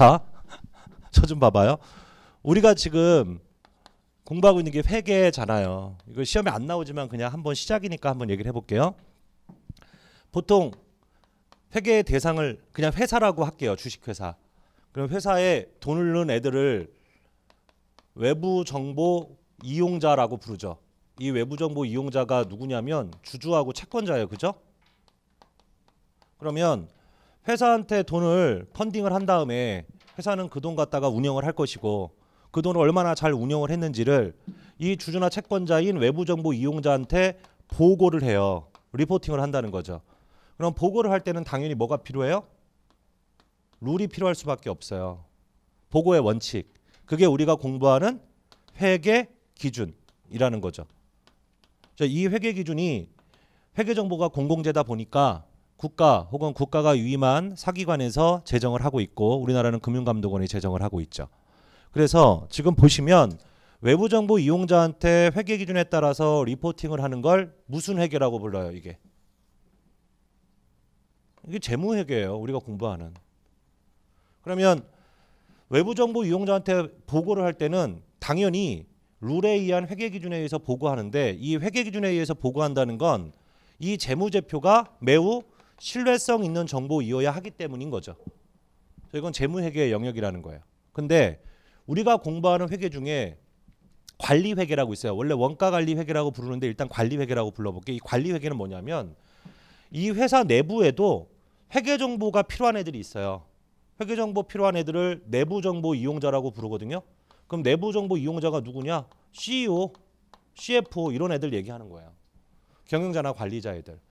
자, 저 좀 봐봐요. 우리가 지금 공부하고 있는 게 회계잖아요. 이거 시험에 안 나오지만 그냥 한번 시작이니까 한번 얘기를 해볼게요. 보통 회계의 대상을 그냥 회사라고 할게요. 주식회사. 그럼 회사에 돈을 넣은 애들을 외부 정보 이용자라고 부르죠. 이 외부 정보 이용자가 누구냐면 주주하고 채권자예요. 그죠? 그러면 회사한테 돈을 펀딩을 한 다음에 회사는 그 돈 갖다가 운영을 할 것이고 그 돈을 얼마나 잘 운영을 했는지를 이 주주나 채권자인 외부 정보 이용자한테 보고를 해요. 리포팅을 한다는 거죠. 그럼 보고를 할 때는 당연히 뭐가 필요해요? 룰이 필요할 수밖에 없어요. 보고의 원칙. 그게 우리가 공부하는 회계 기준이라는 거죠. 이 회계 기준이 회계 정보가 공공재다 보니까 국가 혹은 국가가 위임한 사기관에서 제정을 하고 있고 우리나라는 금융감독원이 제정을 하고 있죠. 그래서 지금 보시면 외부 정보 이용자한테 회계 기준에 따라서 리포팅을 하는 걸 무슨 회계라고 불러요, 이게? 이게 재무 회계예요. 우리가 공부하는. 그러면 외부 정보 이용자한테 보고를 할 때는 당연히 룰에 의한 회계 기준에 의해서 보고하는데 이 회계 기준에 의해서 보고한다는 건 이 재무제표가 매우 신뢰성 있는 정보이어야 하기 때문인 거죠. 이건 재무회계의 영역이라는 거예요. 근데 우리가 공부하는 회계 중에 관리 회계라고 있어요. 원래 원가 관리 회계라고 부르는데 일단 관리 회계라고 불러볼게. 이 관리 회계는 뭐냐면 이 회사 내부에도 회계 정보가 필요한 애들이 있어요. 회계 정보 필요한 애들을 내부 정보 이용자라고 부르거든요. 그럼 내부 정보 이용자가 누구냐? CEO, CFO 이런 애들 얘기하는 거예요. 경영자나 관리자 애들.